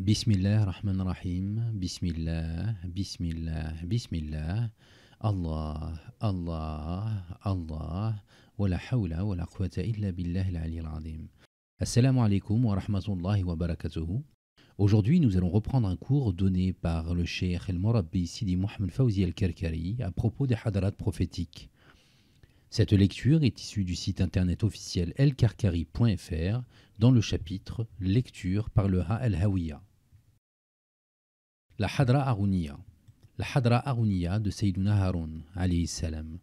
Bismillah Rahman Rahim, Bismillah, Bismillah, Bismillah, Allah, Allah, Allah, wa la hawla wa la quwwata illa billah al azim. Assalamu alaikum wa rahmatullahi wa barakatuhu. Aujourd'hui, nous allons reprendre un cours donné par le Cheikh El-Morabbi Sidi Mohamed Fawzi el karkari à propos des hadrat prophétiques. Cette lecture est issue du site internet officiel el-karkari.fr dans le chapitre Lecture par le Ha El-Hawiya la Hadra Arunia. la Hadra Arunia de Sayyiduna Harun, alayhi salam.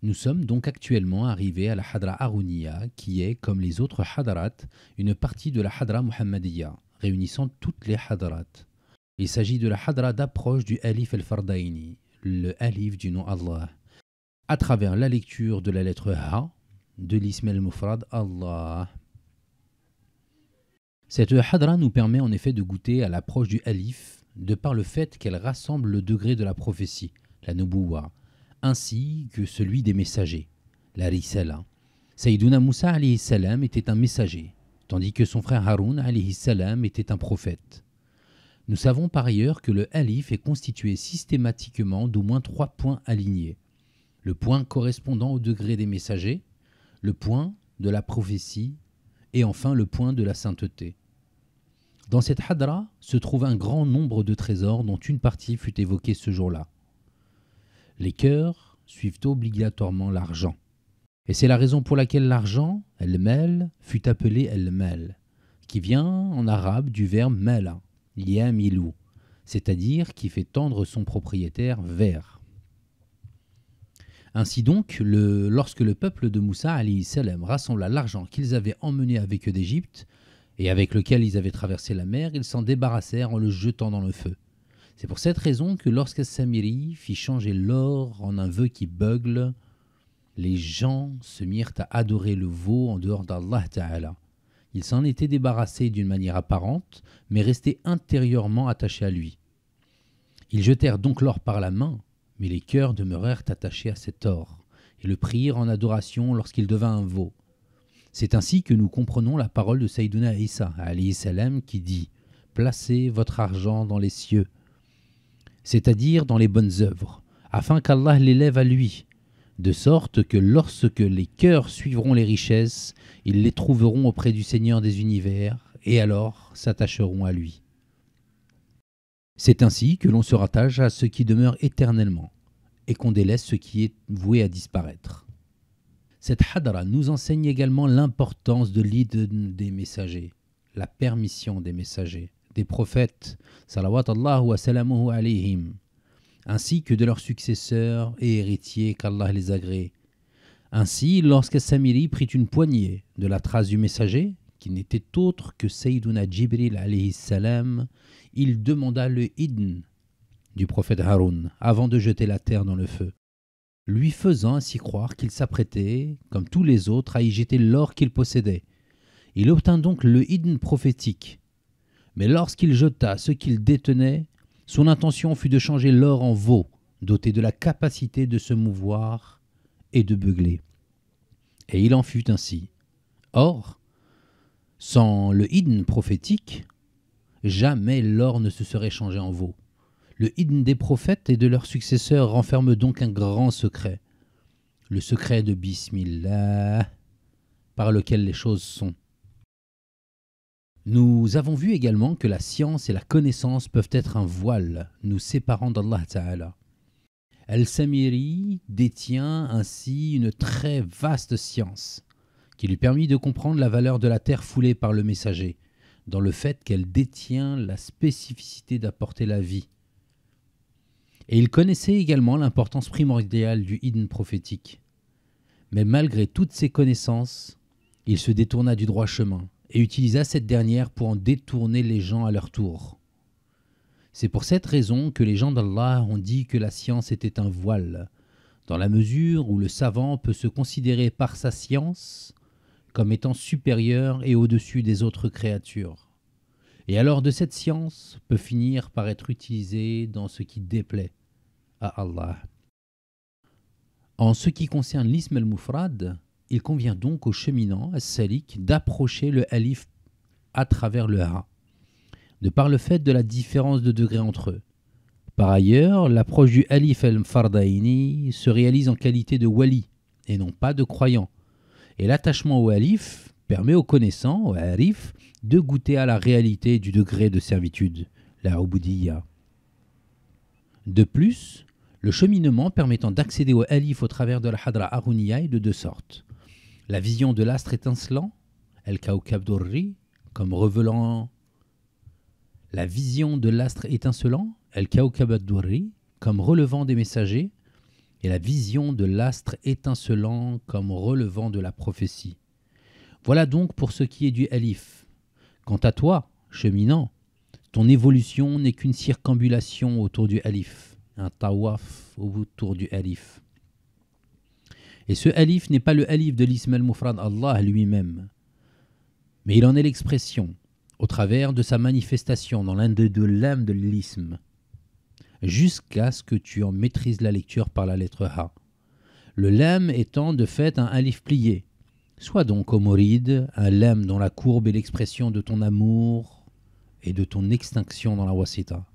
Nous sommes donc actuellement arrivés à la Hadra Arunia, qui est, comme les autres Hadrat, une partie de la Hadra Muhammadiyya, réunissant toutes les Hadrat. Il s'agit de la Hadra d'approche du Alif al-Fardaini, le Alif du nom Allah, à travers la lecture de la lettre Ha de l'Ismail Mufrad Allah cette hadra nous permet en effet de goûter à l'approche du halif, de par le fait qu'elle rassemble le degré de la prophétie, la nubuwa, ainsi que celui des messagers, la risala. Sayyiduna Moussa alayhi salam était un messager, tandis que son frère Haroun alayhi salam était un prophète. Nous savons par ailleurs que le halif est constitué systématiquement d'au moins trois points alignés. Le point correspondant au degré des messagers, le point de la prophétie et enfin le point de la sainteté. Dans cette hadra se trouve un grand nombre de trésors dont une partie fut évoquée ce jour-là. Les cœurs suivent obligatoirement l'argent. Et c'est la raison pour laquelle l'argent, el-mel, fut appelé el-mel, qui vient en arabe du verbe mela, ilou, c'est-à-dire qui fait tendre son propriétaire vers. Ainsi donc, lorsque le peuple de Moussa salam rassembla l'argent qu'ils avaient emmené avec eux d'Égypte et avec lequel ils avaient traversé la mer, ils s'en débarrassèrent en le jetant dans le feu. C'est pour cette raison que lorsque Samiri fit changer l'or en un vœu qui beugle, les gens se mirent à adorer le veau en dehors d'Allah Ta'ala. Ils s'en étaient débarrassés d'une manière apparente, mais restaient intérieurement attachés à lui. Ils jetèrent donc l'or par la main, mais les cœurs demeurèrent attachés à cet or, et le prirent en adoration lorsqu'il devint un veau. C'est ainsi que nous comprenons la parole de Saïdouna Issa, salam, qui dit Placez votre argent dans les cieux, c'est-à-dire dans les bonnes œuvres, afin qu'Allah l'élève à lui, de sorte que lorsque les cœurs suivront les richesses, ils les trouveront auprès du Seigneur des univers, et alors s'attacheront à lui. C'est ainsi que l'on se rattache à ce qui demeure éternellement et qu'on délaisse ce qui est voué à disparaître. Cette hadra nous enseigne également l'importance de l'idn des messagers, la permission des messagers, des prophètes, ainsi que de leurs successeurs et héritiers qu'Allah les agrée. Ainsi, lorsque Samiri prit une poignée de la trace du messager, qui n'était autre que Sayyiduna Jibril alayhi salam, il demanda le idn du prophète Haroun avant de jeter la terre dans le feu, lui faisant ainsi croire qu'il s'apprêtait, comme tous les autres, à y jeter l'or qu'il possédait. Il obtint donc le idn prophétique. Mais lorsqu'il jeta ce qu'il détenait, son intention fut de changer l'or en veau, doté de la capacité de se mouvoir et de beugler. Et il en fut ainsi. Or, sans le hidn prophétique, jamais l'or ne se serait changé en veau. Le hidn des prophètes et de leurs successeurs renferme donc un grand secret. Le secret de Bismillah, par lequel les choses sont. Nous avons vu également que la science et la connaissance peuvent être un voile nous séparant d'Allah Ta'ala. Al-Samiri détient ainsi une très vaste science qui lui permit de comprendre la valeur de la terre foulée par le messager, dans le fait qu'elle détient la spécificité d'apporter la vie. Et il connaissait également l'importance primordiale du hidden prophétique. Mais malgré toutes ses connaissances, il se détourna du droit chemin et utilisa cette dernière pour en détourner les gens à leur tour. C'est pour cette raison que les gens d'Allah ont dit que la science était un voile, dans la mesure où le savant peut se considérer par sa science comme étant supérieur et au-dessus des autres créatures. Et alors de cette science peut finir par être utilisée dans ce qui déplaît à Allah. En ce qui concerne l'ism al-mufrad, il convient donc au cheminant, à Salik, d'approcher le alif à travers le ha, de par le fait de la différence de degré entre eux. Par ailleurs, l'approche du alif al mfardaini se réalise en qualité de wali et non pas de croyant, et l'attachement au Alif permet aux connaissants, au harif, de goûter à la réalité du degré de servitude, la ubudiyya. De plus, le cheminement permettant d'accéder au Alif au travers de la hadra aruniya est de deux sortes. La vision de l'astre étincelant, el kaoukab comme la vision de l'astre étincelant, el comme relevant des messagers, et la vision de l'astre étincelant comme relevant de la prophétie. Voilà donc pour ce qui est du Alif. Quant à toi, cheminant, ton évolution n'est qu'une circambulation autour du Alif, un tawaf autour du Alif. Et ce Alif n'est pas le Alif de l'Ismail Mufrad Allah lui-même, mais il en est l'expression, au travers de sa manifestation dans l'un des deux lames de l'isme jusqu'à ce que tu en maîtrises la lecture par la lettre Ha. Le lem étant de fait un alif plié. Sois donc omoride, un lem dont la courbe est l'expression de ton amour et de ton extinction dans la wasita.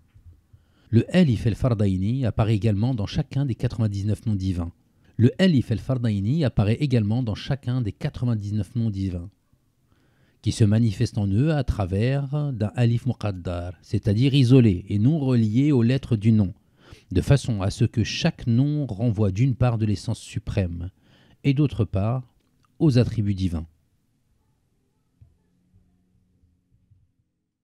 Le alif el fardaini apparaît également dans chacun des 99 noms divins. Le alif el fardaini apparaît également dans chacun des 99 noms divins qui se manifeste en eux à travers d'un alif muqaddar, c'est-à-dire isolé et non relié aux lettres du nom, de façon à ce que chaque nom renvoie d'une part de l'essence suprême et d'autre part aux attributs divins.